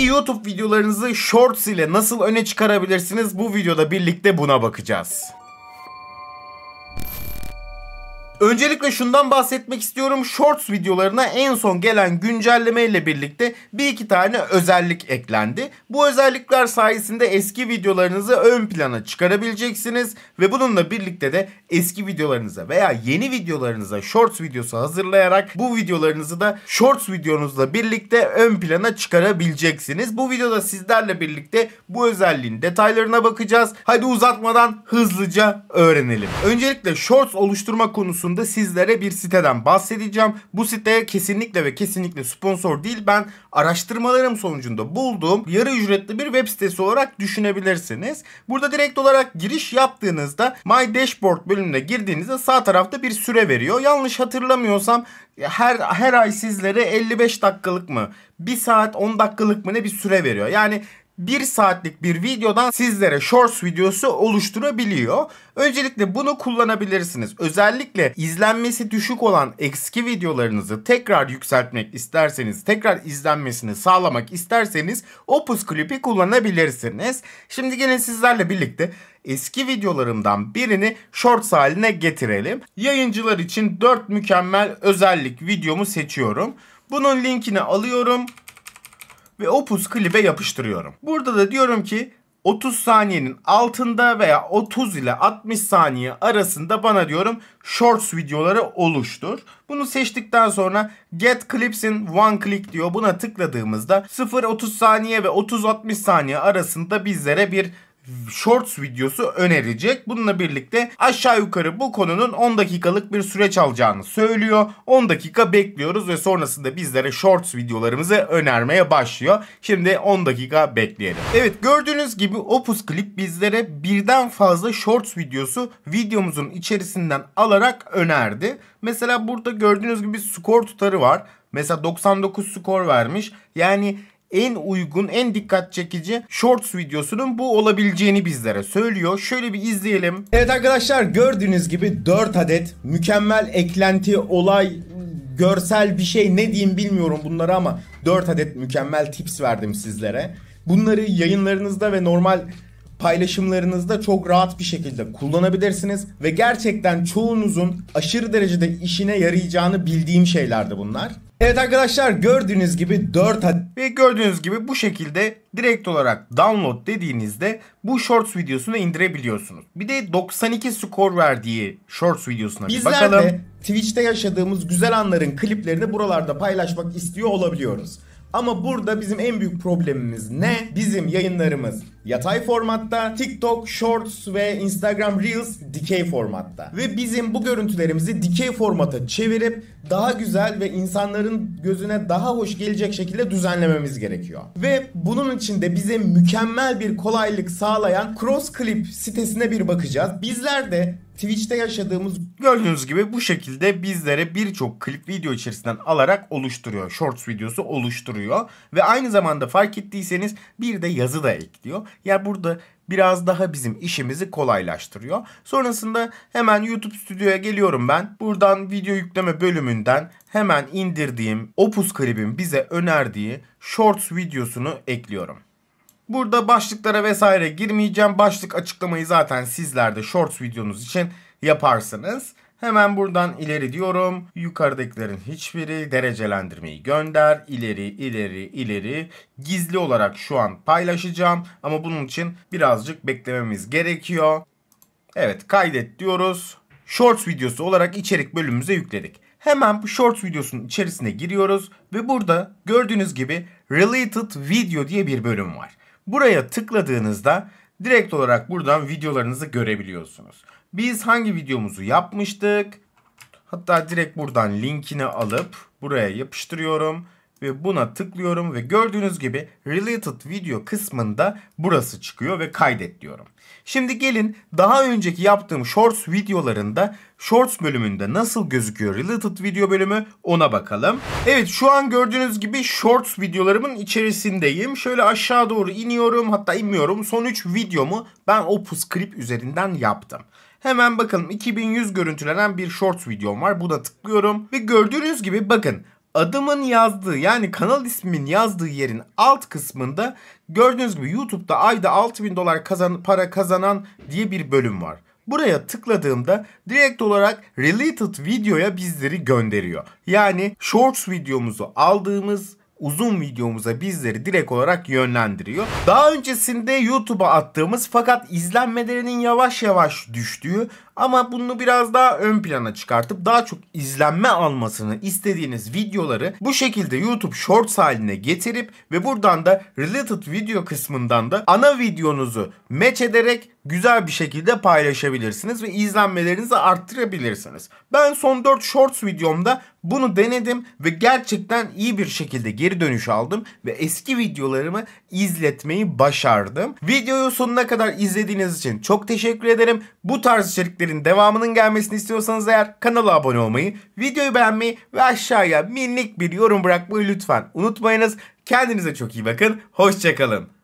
Peki YouTube videolarınızı Shorts ile nasıl öne çıkarabilirsiniz? Bu videoda birlikte buna bakacağız. Öncelikle şundan bahsetmek istiyorum. Shorts videolarına en son gelen güncelleme ile birlikte bir iki tane özellik eklendi. Bu özellikler sayesinde eski videolarınızı ön plana çıkarabileceksiniz ve bununla birlikte de eski videolarınıza veya yeni videolarınıza shorts videosu hazırlayarak bu videolarınızı da shorts videonuzla birlikte ön plana çıkarabileceksiniz. Bu videoda sizlerle birlikte bu özelliğin detaylarına bakacağız. Hadi uzatmadan hızlıca öğrenelim. Öncelikle shorts oluşturma konusunda altında sizlere bir siteden bahsedeceğim. Bu site kesinlikle ve kesinlikle sponsor değil. Ben araştırmalarım sonucunda bulduğum yarı ücretli bir web sitesi olarak düşünebilirsiniz. Burada direkt olarak giriş yaptığınızda My Dashboard bölümüne girdiğinizde sağ tarafta bir süre veriyor. Yanlış hatırlamıyorsam e, her her ay sizlere 55 dakikalık mı 1 saat 10 dakikalık mı ne bir süre veriyor. Yani 1 saatlik bir videodan sizlere shorts videosu oluşturabiliyor. Öncelikle bunu kullanabilirsiniz. Özellikle izlenmesi düşük olan eski videolarınızı tekrar yükseltmek isterseniz, tekrar izlenmesini sağlamak isterseniz Opus Clip'i kullanabilirsiniz. Şimdi yine sizlerle birlikte eski videolarımdan birini shorts haline getirelim. Yayıncılar için 4 mükemmel özellik videomu seçiyorum. Bunun linkini alıyorum ve opus klibe yapıştırıyorum. Burada da diyorum ki 30 saniyenin altında veya 30 ile 60 saniye arasında bana diyorum shorts videoları oluştur. Bunu seçtikten sonra get clips in one click diyor. Buna tıkladığımızda 0-30 saniye ve 30-60 saniye arasında bizlere bir Shorts videosu önerecek. Bununla birlikte aşağı yukarı bu konunun 10 dakikalık bir süreç alacağını söylüyor. 10 dakika bekliyoruz ve sonrasında bizlere Shorts videolarımızı önermeye başlıyor. Şimdi 10 dakika bekleyelim. Evet gördüğünüz gibi Opus Clip bizlere birden fazla Shorts videosu videomuzun içerisinden alarak önerdi. Mesela burada gördüğünüz gibi skor tutarı var. Mesela 99 skor vermiş. Yani en uygun, en dikkat çekici Shorts videosunun bu olabileceğini bizlere söylüyor. Şöyle bir izleyelim. Evet arkadaşlar gördüğünüz gibi 4 adet mükemmel eklenti olay görsel bir şey ne diyeyim bilmiyorum bunları ama 4 adet mükemmel tips verdim sizlere. Bunları yayınlarınızda ve normal paylaşımlarınızda çok rahat bir şekilde kullanabilirsiniz ve gerçekten çoğunuzun aşırı derecede işine yarayacağını bildiğim şeylerdi bunlar. Evet arkadaşlar gördüğünüz gibi 4 adet ve gördüğünüz gibi bu şekilde direkt olarak download dediğinizde bu shorts videosunu indirebiliyorsunuz. Bir de 92 skor verdiği shorts videosuna bir Bizler bakalım. Bizler de Twitch'te yaşadığımız güzel anların kliplerini buralarda paylaşmak istiyor olabiliyoruz. Ama burada bizim en büyük problemimiz ne? Bizim yayınlarımız yatay formatta, TikTok, Shorts ve Instagram Reels dikey formatta. Ve bizim bu görüntülerimizi dikey formata çevirip daha güzel ve insanların gözüne daha hoş gelecek şekilde düzenlememiz gerekiyor. Ve bunun için de bize mükemmel bir kolaylık sağlayan CrossClip sitesine bir bakacağız. Bizler de Twitch'te yaşadığımız gördüğünüz gibi bu şekilde bizlere birçok klip video içerisinden alarak oluşturuyor. Shorts videosu oluşturuyor ve aynı zamanda fark ettiyseniz bir de yazı da ekliyor. yani burada biraz daha bizim işimizi kolaylaştırıyor. Sonrasında hemen YouTube Stüdyo'ya geliyorum ben. Buradan video yükleme bölümünden hemen indirdiğim Opus klibin bize önerdiği Shorts videosunu ekliyorum. Burada başlıklara vesaire girmeyeceğim. Başlık açıklamayı zaten sizler de shorts videonuz için yaparsınız. Hemen buradan ileri diyorum. Yukarıdakilerin hiçbiri derecelendirmeyi gönder. İleri, ileri, ileri. Gizli olarak şu an paylaşacağım. Ama bunun için birazcık beklememiz gerekiyor. Evet kaydet diyoruz. Shorts videosu olarak içerik bölümümüze yükledik. Hemen bu Shorts videosunun içerisine giriyoruz. Ve burada gördüğünüz gibi Related Video diye bir bölüm var. Buraya tıkladığınızda direkt olarak buradan videolarınızı görebiliyorsunuz. Biz hangi videomuzu yapmıştık? Hatta direkt buradan linkini alıp buraya yapıştırıyorum ve buna tıklıyorum ve gördüğünüz gibi related video kısmında burası çıkıyor ve kaydet diyorum. Şimdi gelin daha önceki yaptığım shorts videolarında shorts bölümünde nasıl gözüküyor related video bölümü ona bakalım. Evet şu an gördüğünüz gibi shorts videolarımın içerisindeyim. Şöyle aşağı doğru iniyorum hatta inmiyorum. Son 3 videomu ben Opus Clip üzerinden yaptım. Hemen bakalım 2100 görüntülenen bir shorts videom var. Buna tıklıyorum ve gördüğünüz gibi bakın adımın yazdığı yani kanal ismimin yazdığı yerin alt kısmında gördüğünüz gibi YouTube'da ayda 6000 dolar kazan para kazanan diye bir bölüm var. Buraya tıkladığımda direkt olarak related videoya bizleri gönderiyor. Yani shorts videomuzu aldığımız uzun videomuza bizleri direkt olarak yönlendiriyor. Daha öncesinde YouTube'a attığımız fakat izlenmelerinin yavaş yavaş düştüğü ama bunu biraz daha ön plana çıkartıp daha çok izlenme almasını istediğiniz videoları bu şekilde YouTube Shorts haline getirip ve buradan da Related Video kısmından da ana videonuzu match ederek güzel bir şekilde paylaşabilirsiniz ve izlenmelerinizi arttırabilirsiniz. Ben son 4 Shorts videomda bunu denedim ve gerçekten iyi bir şekilde geri dönüş aldım ve eski videolarımı izletmeyi başardım. Videoyu sonuna kadar izlediğiniz için çok teşekkür ederim. Bu tarz içeriklerin devamının gelmesini istiyorsanız eğer kanala abone olmayı, videoyu beğenmeyi ve aşağıya minik bir yorum bırakmayı lütfen unutmayınız. Kendinize çok iyi bakın. Hoşçakalın.